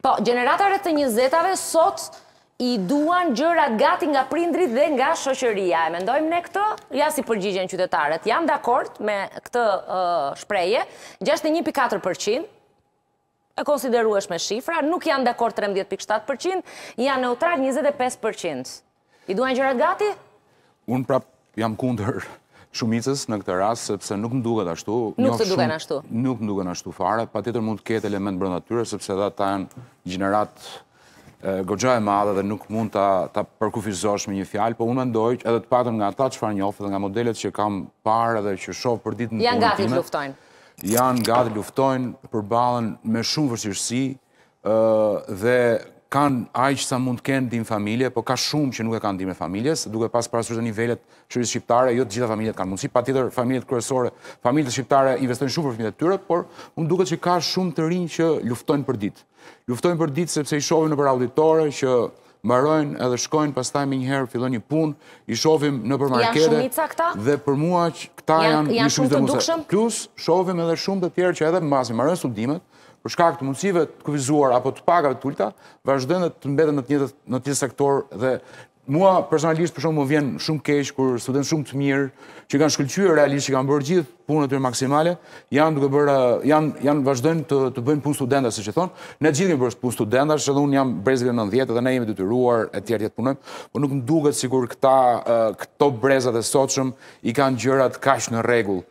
Po, generatorët të njëzetave sot i duan gjërat gati nga prindri dhe nga shoqëria. E mendojmë ne këtë, ja si përgjigjen qytetarët. Jam dhe akord me këtë uh, shpreje, 61.4% e konsideruesh me shifra, nuk janë dhe kor 13.7%, janë neutral 25%. I duan gjërat gati? Unë prap jam kunder shumicës në këtë rast, sepse nuk më duket ashtu. Nuk të ashtu. Nuk më duken ashtu fare, pa tjetër mund të ketë element brënda tyre, sepse dhe ta janë gjenerat gogja e madhe dhe nuk mund të përkufizosh me një fjalë, po unë me që edhe të patëm nga ta qëfar njofë dhe nga modelet që kam parë dhe që shofë për ditë në punë të time. Janë gati luftojnë. Janë gati luftojnë, për me shumë vërshirësi dhe kanë ajë sa mund të kenë dimë familje, po ka shumë që nuk e kanë dimë e familjes, duke pas për asurës e nivellet qërës shqiptare, jo të gjitha familjet kanë mundësi, pa tjetër familjet kërësore, familjet shqiptare investojnë shumë për familjet të tyre, por unë duke që ka shumë të rinjë që luftojnë për ditë. Luftojnë për ditë sepse i në për auditore që marojnë edhe shkojnë, pas taj me njëherë fillon një punë, i shofim në përmarkete, dhe për mua që këta janë një shumë të dukshëm, Plus, shofim edhe shumë të tjerë që edhe mbasim, marojnë studimet, për shkak të mundësive të këvizuar, apo të pagave të tulta, vazhdojnë dhe të mbedhe në tjetë sektor dhe mua personalisht për shumë më vjen shumë keq kur student shumë të mirë që kanë shkëlqyer realisht që kanë bërë gjithë punën të maksimale, janë duke janë janë vazhdojnë të të bëjnë punë studenta siç e thonë, Ne gjithë një bërë punë studentash, edhe un jam brezë 90 dhe ne jemi detyruar e tjerë të punojmë, por nuk më duket sikur këta eh, këto brezat e sotshëm i kanë gjërat kaq në rregull.